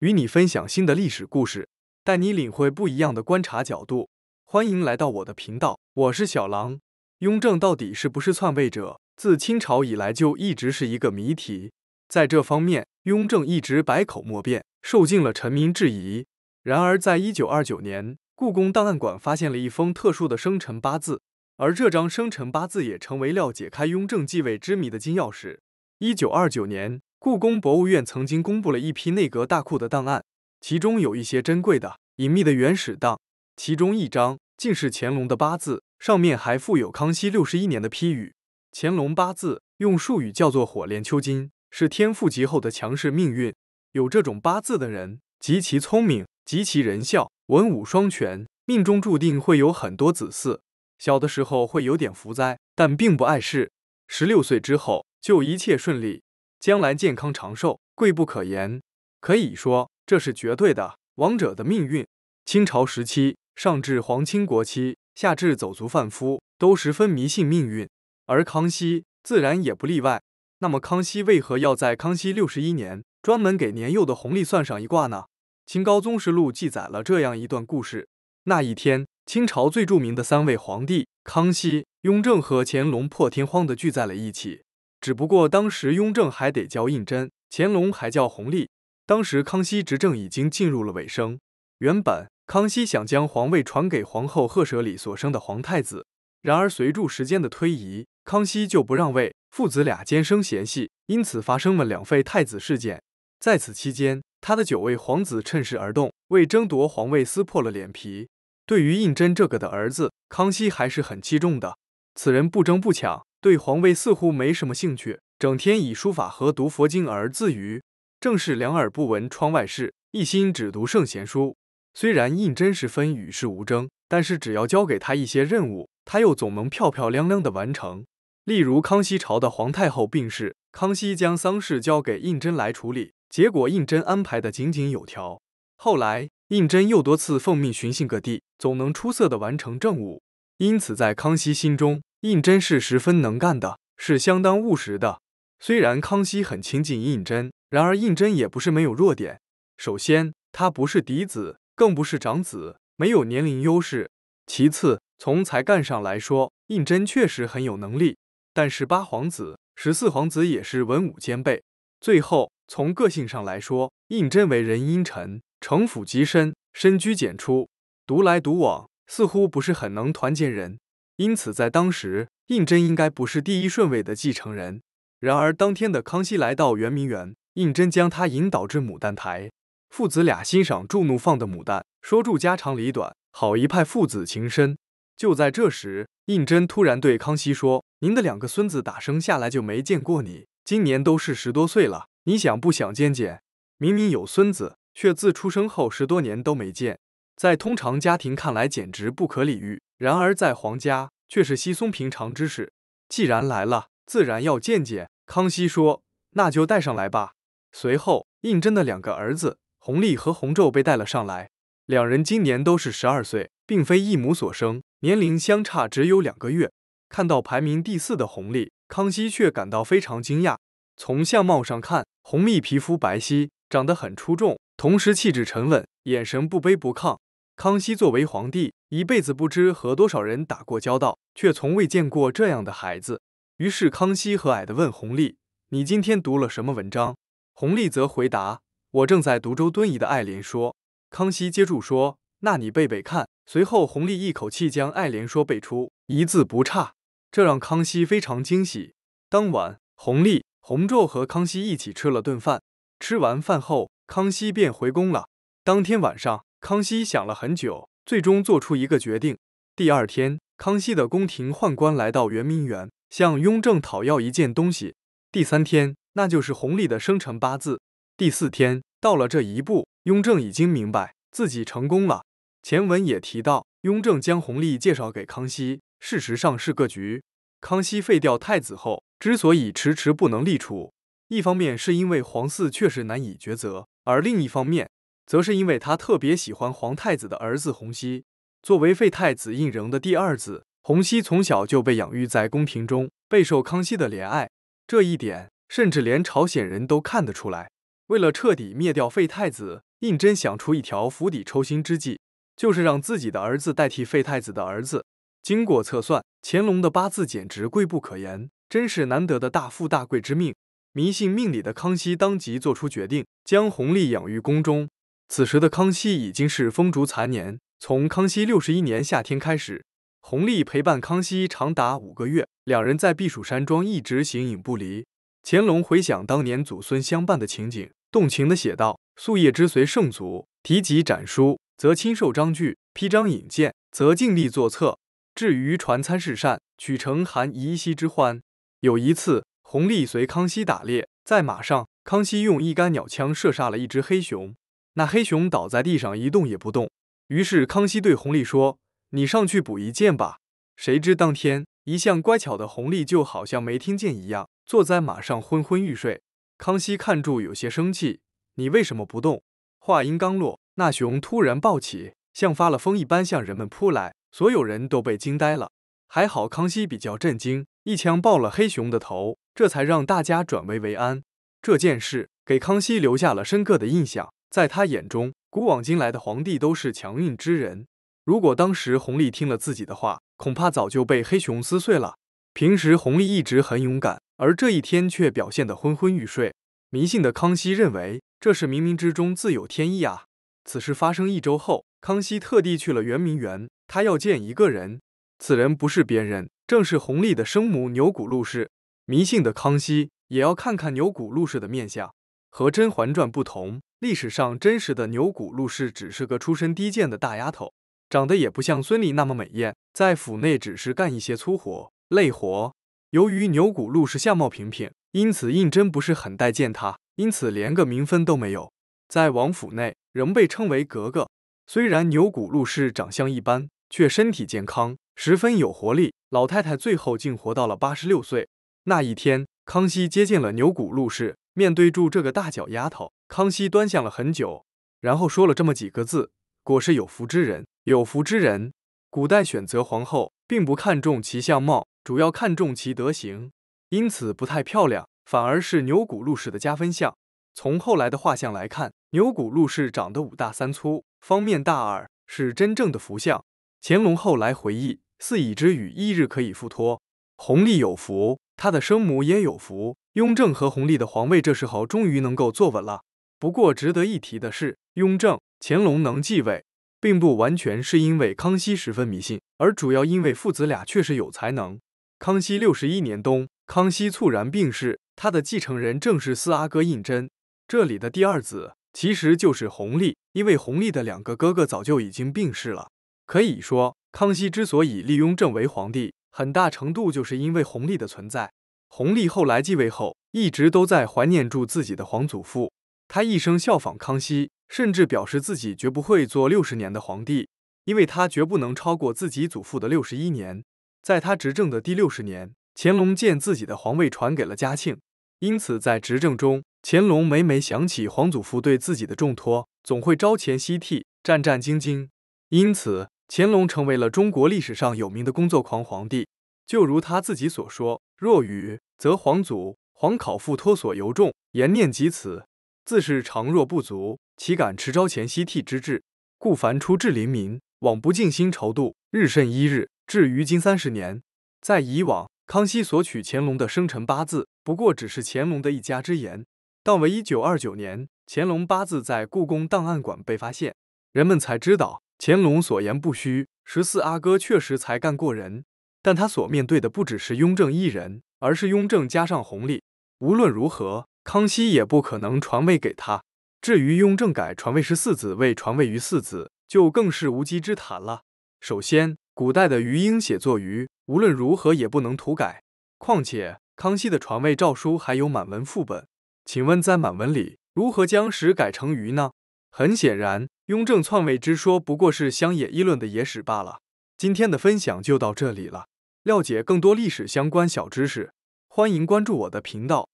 与你分享新的历史故事，带你领会不一样的观察角度。欢迎来到我的频道，我是小狼。雍正到底是不是篡位者？自清朝以来就一直是一个谜题，在这方面，雍正一直百口莫辩，受尽了臣民质疑。然而，在一九二九年，故宫档案馆发现了一封特殊的生辰八字，而这张生辰八字也成为了解开雍正继位之谜的金钥匙。一九二九年。故宫博物院曾经公布了一批内阁大库的档案，其中有一些珍贵的、隐秘的原始档。其中一张竟是乾隆的八字，上面还附有康熙六十一年的批语。乾隆八字用术语叫做“火炼秋金”，是天赋极厚的强势命运。有这种八字的人极其聪明，极其仁孝，文武双全，命中注定会有很多子嗣。小的时候会有点福灾，但并不碍事。十六岁之后就一切顺利。将来健康长寿，贵不可言，可以说这是绝对的王者的命运。清朝时期，上至皇亲国戚，下至走卒贩夫，都十分迷信命运，而康熙自然也不例外。那么，康熙为何要在康熙六十一年专门给年幼的弘历算上一卦呢？《清高宗实录》记载了这样一段故事：那一天，清朝最著名的三位皇帝康熙、雍正和乾隆破天荒地聚在了一起。只不过当时雍正还得叫胤禛，乾隆还叫弘历。当时康熙执政已经进入了尾声，原本康熙想将皇位传给皇后赫舍里所生的皇太子，然而随着时间的推移，康熙就不让位，父子俩间生嫌隙，因此发生了两废太子事件。在此期间，他的九位皇子趁势而动，为争夺皇位撕破了脸皮。对于胤禛这个的儿子，康熙还是很器重的，此人不争不抢。对皇位似乎没什么兴趣，整天以书法和读佛经而自娱，正是两耳不闻窗外事，一心只读圣贤书。虽然胤禛十分与世无争，但是只要交给他一些任务，他又总能漂漂亮亮的完成。例如，康熙朝的皇太后病逝，康熙将丧事交给胤禛来处理，结果胤禛安排的井井有条。后来，胤禛又多次奉命巡幸各地，总能出色地完成政务，因此在康熙心中。胤禛是十分能干的，是相当务实的。虽然康熙很亲近胤禛，然而胤禛也不是没有弱点。首先，他不是嫡子，更不是长子，没有年龄优势。其次，从才干上来说，胤禛确实很有能力，但是八皇子、十四皇子也是文武兼备。最后，从个性上来说，胤禛为人阴沉，城府极深，深居简出，独来独往，似乎不是很能团结人。因此，在当时，胤禛应该不是第一顺位的继承人。然而，当天的康熙来到圆明园，胤禛将他引导至牡丹台，父子俩欣赏住怒放的牡丹，说住家长里短，好一派父子情深。就在这时，胤禛突然对康熙说：“您的两个孙子打生下来就没见过你，今年都是十多岁了，你想不想见见？明明有孙子，却自出生后十多年都没见，在通常家庭看来，简直不可理喻。”然而在皇家却是稀松平常之事。既然来了，自然要见见。康熙说：“那就带上来吧。”随后，胤禛的两个儿子弘历和弘昼被带了上来。两人今年都是十二岁，并非一母所生，年龄相差只有两个月。看到排名第四的弘历，康熙却感到非常惊讶。从相貌上看，弘历皮肤白皙，长得很出众，同时气质沉稳，眼神不卑不亢。康熙作为皇帝，一辈子不知和多少人打过交道，却从未见过这样的孩子。于是康熙和蔼地问弘历：“你今天读了什么文章？”弘历则回答：“我正在读周敦颐的《爱莲说》。”康熙接住说：“那你背背看。”随后，弘历一口气将《爱莲说》背出，一字不差。这让康熙非常惊喜。当晚，弘历、弘昼和康熙一起吃了顿饭。吃完饭后，康熙便回宫了。当天晚上。康熙想了很久，最终做出一个决定。第二天，康熙的宫廷宦官来到圆明园，向雍正讨要一件东西。第三天，那就是弘历的生辰八字。第四天到了这一步，雍正已经明白自己成功了。前文也提到，雍正将弘历介绍给康熙，事实上是个局。康熙废掉太子后，之所以迟迟不能立储，一方面是因为皇嗣确实难以抉择，而另一方面。则是因为他特别喜欢皇太子的儿子弘皙。作为废太子胤禛的第二子，弘皙从小就被养育在宫廷中，备受康熙的怜爱。这一点，甚至连朝鲜人都看得出来。为了彻底灭掉废太子，胤禛想出一条釜底抽薪之计，就是让自己的儿子代替废太子的儿子。经过测算，乾隆的八字简直贵不可言，真是难得的大富大贵之命。迷信命理的康熙当即做出决定，将弘历养育宫中。此时的康熙已经是风烛残年。从康熙六十一年夏天开始，弘历陪伴康熙长达五个月，两人在避暑山庄一直形影不离。乾隆回想当年祖孙相伴的情景，动情地写道：“夙夜之随圣祖，提及展书，则亲授章句；披章引荐，则尽力作策。至于传餐事膳，取成含怡兮之欢。”有一次，弘历随康熙打猎，在马上，康熙用一杆鸟枪射杀了一只黑熊。那黑熊倒在地上一动也不动，于是康熙对弘历说：“你上去补一箭吧。”谁知当天一向乖巧的弘历就好像没听见一样，坐在马上昏昏欲睡。康熙看住有些生气：“你为什么不动？”话音刚落，那熊突然暴起，像发了疯一般向人们扑来，所有人都被惊呆了。还好康熙比较震惊，一枪爆了黑熊的头，这才让大家转危为安。这件事给康熙留下了深刻的印象。在他眼中，古往今来的皇帝都是强硬之人。如果当时弘历听了自己的话，恐怕早就被黑熊撕碎了。平时弘历一直很勇敢，而这一天却表现得昏昏欲睡。迷信的康熙认为，这是冥冥之中自有天意啊。此事发生一周后，康熙特地去了圆明园，他要见一个人。此人不是别人，正是弘历的生母牛谷禄氏。迷信的康熙也要看看牛谷禄氏的面相。和《甄嬛传》不同，历史上真实的牛谷陆氏只是个出身低贱的大丫头，长得也不像孙俪那么美艳，在府内只是干一些粗活累活。由于牛谷陆氏相貌平平，因此胤禛不是很待见她，因此连个名分都没有，在王府内仍被称为格格。虽然牛谷陆氏长相一般，却身体健康，十分有活力。老太太最后竟活到了八十六岁。那一天，康熙接见了牛谷陆氏。面对住这个大脚丫头，康熙端详了很久，然后说了这么几个字：“果是有福之人，有福之人。”古代选择皇后并不看重其相貌，主要看重其德行，因此不太漂亮，反而是牛骨陆氏的加分项。从后来的画像来看，牛骨陆氏长得五大三粗，方面大耳，是真正的福相。乾隆后来回忆：“四已之语，一日可以复托，弘历有福，他的生母也有福。”雍正和弘历的皇位，这时候终于能够坐稳了。不过值得一提的是，雍正、乾隆能继位，并不完全是因为康熙十分迷信，而主要因为父子俩确实有才能。康熙六十一年冬，康熙猝然病逝，他的继承人正是四阿哥胤禛。这里的第二子，其实就是弘历，因为弘历的两个哥哥早就已经病逝了。可以说，康熙之所以立雍正为皇帝，很大程度就是因为弘历的存在。弘历后来继位后，一直都在怀念住自己的皇祖父。他一生效仿康熙，甚至表示自己绝不会做六十年的皇帝，因为他绝不能超过自己祖父的六十一年。在他执政的第六十年，乾隆见自己的皇位传给了嘉庆，因此在执政中，乾隆每每想起皇祖父对自己的重托，总会朝前夕替，战战兢兢。因此，乾隆成为了中国历史上有名的工作狂皇帝。就如他自己所说。若予，则皇祖、皇考父托所由重，言念及此，自是常若不足，岂敢持朝前夕替之志？故凡出至临民，罔不尽心筹度，日甚一日，至于今三十年。在以往，康熙索取乾隆的生辰八字，不过只是乾隆的一家之言；到为一九二九年，乾隆八字在故宫档案馆被发现，人们才知道乾隆所言不虚，十四阿哥确实才干过人。但他所面对的不只是雍正一人，而是雍正加上弘历。无论如何，康熙也不可能传位给他。至于雍正改传位十四子，为传位于四子，就更是无稽之谈了。首先，古代的“余婴写作“余，无论如何也不能涂改。况且，康熙的传位诏书还有满文副本。请问，在满文里如何将“史改成“于”呢？很显然，雍正篡位之说不过是乡野议论的野史罢了。今天的分享就到这里了。了解更多历史相关小知识，欢迎关注我的频道。